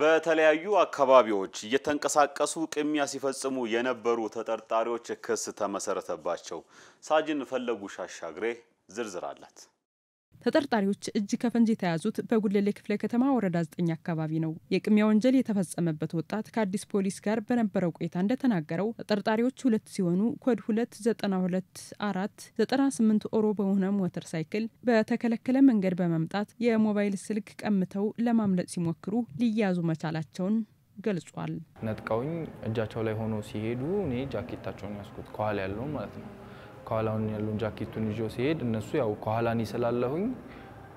በተለያዩ አካባቢዎች እየተንቀሳቀሱ ቅሚያ ሲፈጽሙ የነበሩ ተጠርጣሪዎች ክስ ተመሰረተባቸው። ሳጅን ፈለጉ ሻሻግሬ ዝርዝር አላት። ተጠርጣሪዎች እጅ ከፈንጅ የተያዙት በጉለሌ ክፍለ ከተማ ወረዳ 9 አካባቢ ነው። የቅሚያ ወንጀል የተፈጸመበት ወጣት ከአዲስ ፖሊስ ጋር በነበረው ቆይታ እንደተናገረው ተጠርጣሪዎች ሁለት ሲሆኑ ኮድ 2924 ኦሮ በሆነ ሞተር ሳይክል በተከለከለ መንገድ በመምጣት የሞባይል ስልክ ቀምተው ለማምለጥ ሲሞክሩ ሊያዙ መቻላቸውን ገልጿል። ነጥቀውኝ እጃቸው ላይ ሆኖ ሲሄዱ እኔ ጃኬታቸውን ያስኩት ከኋላ ያለውን ማለት ነው ከኋላውን ያለውን ጃኬቱን ይዤው ሲሄድ እነሱ ያው ከኋላ እኔ ስላለሁኝ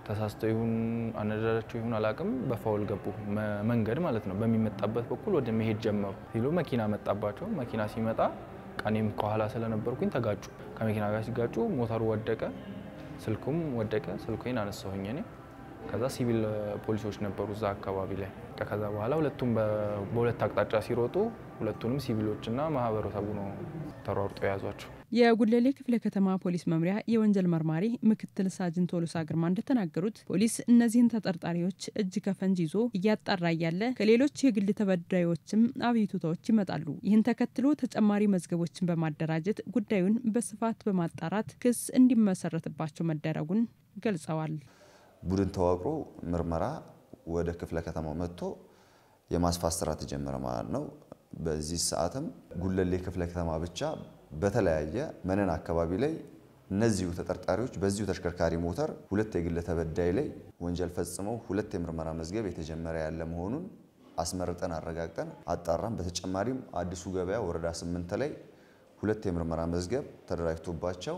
ተሳስተው ይሁን አነዳዳቸው ይሁን አላቅም፣ በፋውል ገቡ። መንገድ ማለት ነው። በሚመጣበት በኩል ወደ መሄድ ጀመሩ። ሲሉ መኪና መጣባቸው። መኪና ሲመጣ ቀኔም ከኋላ ስለነበርኩኝ ተጋጩ። ከመኪና ጋር ሲጋጩ ሞተሩ ወደቀ፣ ስልኩም ወደቀ። ስልኩን አነሳሁኝ እኔ ከዛ ሲቪል ፖሊሶች ነበሩ እዛ አካባቢ ላይ። ከዛ በኋላ ሁለቱም በሁለት አቅጣጫ ሲሮጡ ሁለቱንም ሲቪሎችና ማህበረሰቡ ነው ተሯርጦ የያዟቸው። የጉለሌ ክፍለ ከተማ ፖሊስ መምሪያ የወንጀል መርማሪ ምክትል ሳጅን ቶሎሳ ግርማ እንደተናገሩት ፖሊስ እነዚህን ተጠርጣሪዎች እጅ ከፈንጅ ይዞ እያጣራ እያለ ከሌሎች የግል ተበዳዮችም አቤቱታዎች ይመጣሉ። ይህን ተከትሎ ተጨማሪ መዝገቦችን በማደራጀት ጉዳዩን በስፋት በማጣራት ክስ እንዲመሰረትባቸው መደረጉን ገልጸዋል። ቡድን ተዋቅሮ ምርመራ ወደ ክፍለ ከተማው መጥቶ የማስፋት ስራ ተጀመረ ማለት ነው። በዚህ ሰዓትም ጉለሌ ክፍለ ከተማ ብቻ በተለያየ መነን አካባቢ ላይ እነዚሁ ተጠርጣሪዎች በዚሁ ተሽከርካሪ ሞተር ሁለት የግለ ተበዳይ ላይ ወንጀል ፈጽመው ሁለት የምርመራ መዝገብ የተጀመረ ያለ መሆኑን አስመርጠን አረጋግጠን አጣራም። በተጨማሪም አዲሱ ገበያ ወረዳ ስምንት ላይ ሁለት የምርመራ መዝገብ ተደራጅቶባቸው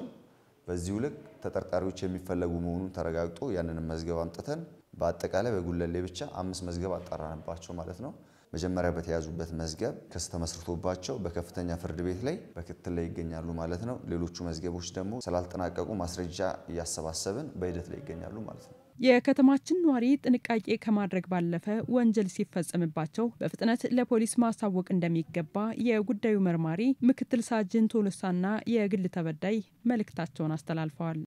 በዚሁ ልክ ተጠርጣሪዎች የሚፈለጉ መሆኑን ተረጋግጦ ያንንም መዝገብ አምጥተን በአጠቃላይ በጉለሌ ብቻ አምስት መዝገብ አጣራንባቸው ማለት ነው። መጀመሪያ በተያዙበት መዝገብ ክስ ተመስርቶባቸው በከፍተኛ ፍርድ ቤት ላይ በክትል ላይ ይገኛሉ ማለት ነው። ሌሎቹ መዝገቦች ደግሞ ስላልጠናቀቁ ማስረጃ እያሰባሰብን በሂደት ላይ ይገኛሉ ማለት ነው። የከተማችን ነዋሪ ጥንቃቄ ከማድረግ ባለፈ ወንጀል ሲፈጸምባቸው በፍጥነት ለፖሊስ ማሳወቅ እንደሚገባ የጉዳዩ መርማሪ ምክትል ሳጅን ቶሎሳና የግል ተበዳይ መልእክታቸውን አስተላልፈዋል።